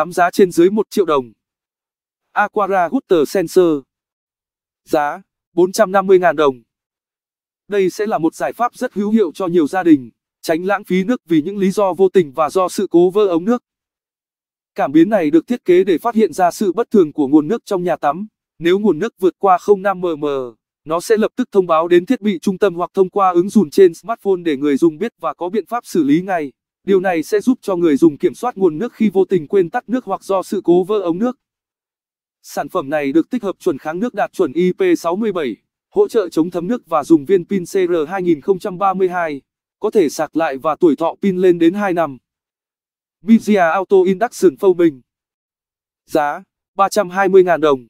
2018 giá trên dưới 1 triệu đồng. Aquara Gutter Sensor Giá 450.000 đồng Đây sẽ là một giải pháp rất hữu hiệu cho nhiều gia đình, tránh lãng phí nước vì những lý do vô tình và do sự cố vỡ ống nước. Cảm biến này được thiết kế để phát hiện ra sự bất thường của nguồn nước trong nhà tắm. Nếu nguồn nước vượt qua 05 mm, nó sẽ lập tức thông báo đến thiết bị trung tâm hoặc thông qua ứng dụng trên smartphone để người dùng biết và có biện pháp xử lý ngay. Điều này sẽ giúp cho người dùng kiểm soát nguồn nước khi vô tình quên tắt nước hoặc do sự cố vỡ ống nước. Sản phẩm này được tích hợp chuẩn kháng nước đạt chuẩn IP67, hỗ trợ chống thấm nước và dùng viên pin CR2032, có thể sạc lại và tuổi thọ pin lên đến 2 năm. Bivia Auto Induction Foaming Giá 320.000 đồng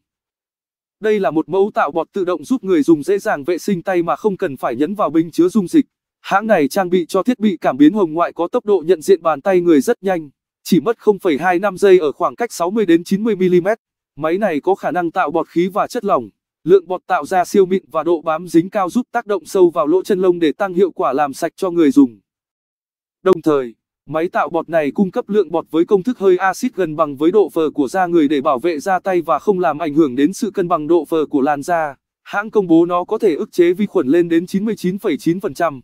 Đây là một mẫu tạo bọt tự động giúp người dùng dễ dàng vệ sinh tay mà không cần phải nhấn vào bình chứa dung dịch. Hãng này trang bị cho thiết bị cảm biến hồng ngoại có tốc độ nhận diện bàn tay người rất nhanh, chỉ mất 0,25 giây ở khoảng cách 60 đến 90 mm. Máy này có khả năng tạo bọt khí và chất lỏng, lượng bọt tạo ra siêu mịn và độ bám dính cao giúp tác động sâu vào lỗ chân lông để tăng hiệu quả làm sạch cho người dùng. Đồng thời, máy tạo bọt này cung cấp lượng bọt với công thức hơi axit gần bằng với độ phờ của da người để bảo vệ da tay và không làm ảnh hưởng đến sự cân bằng độ phờ của làn da. Hãng công bố nó có thể ức chế vi khuẩn lên đến 99,9%.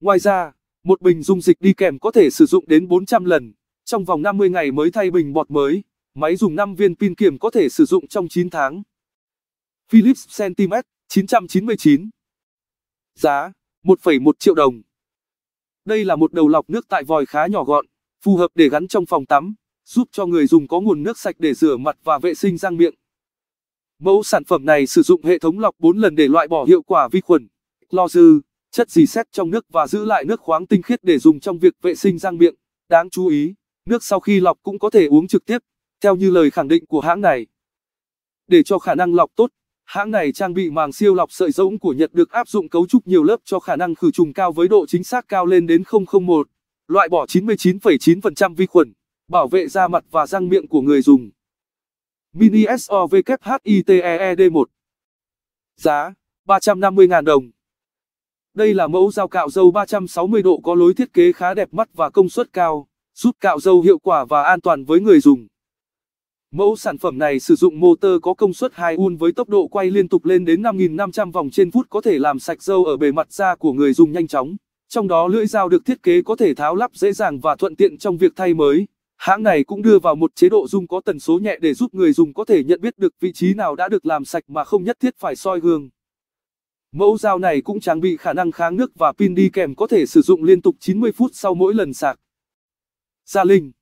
Ngoài ra, một bình dung dịch đi kèm có thể sử dụng đến 400 lần, trong vòng 50 ngày mới thay bình bọt mới. Máy dùng 5 viên pin kiềm có thể sử dụng trong 9 tháng. Philips Centimet 999 Giá 1,1 triệu đồng Đây là một đầu lọc nước tại vòi khá nhỏ gọn, phù hợp để gắn trong phòng tắm, giúp cho người dùng có nguồn nước sạch để rửa mặt và vệ sinh răng miệng. Mẫu sản phẩm này sử dụng hệ thống lọc 4 lần để loại bỏ hiệu quả vi khuẩn, lo dư chất gì xét trong nước và giữ lại nước khoáng tinh khiết để dùng trong việc vệ sinh răng miệng. Đáng chú ý, nước sau khi lọc cũng có thể uống trực tiếp, theo như lời khẳng định của hãng này. Để cho khả năng lọc tốt, hãng này trang bị màng siêu lọc sợi rỗng của Nhật được áp dụng cấu trúc nhiều lớp cho khả năng khử trùng cao với độ chính xác cao lên đến 001, loại bỏ 99,9% vi khuẩn, bảo vệ da mặt và răng miệng của người dùng. Mini SOVKHITEED1 Giá 350.000 đồng đây là mẫu dao cạo dâu 360 độ có lối thiết kế khá đẹp mắt và công suất cao, giúp cạo dâu hiệu quả và an toàn với người dùng. Mẫu sản phẩm này sử dụng motor có công suất 2 un với tốc độ quay liên tục lên đến 5.500 vòng trên phút có thể làm sạch dâu ở bề mặt da của người dùng nhanh chóng. Trong đó lưỡi dao được thiết kế có thể tháo lắp dễ dàng và thuận tiện trong việc thay mới. Hãng này cũng đưa vào một chế độ zoom có tần số nhẹ để giúp người dùng có thể nhận biết được vị trí nào đã được làm sạch mà không nhất thiết phải soi gương. Mẫu dao này cũng trang bị khả năng kháng nước và pin đi kèm có thể sử dụng liên tục 90 phút sau mỗi lần sạc. Gia Linh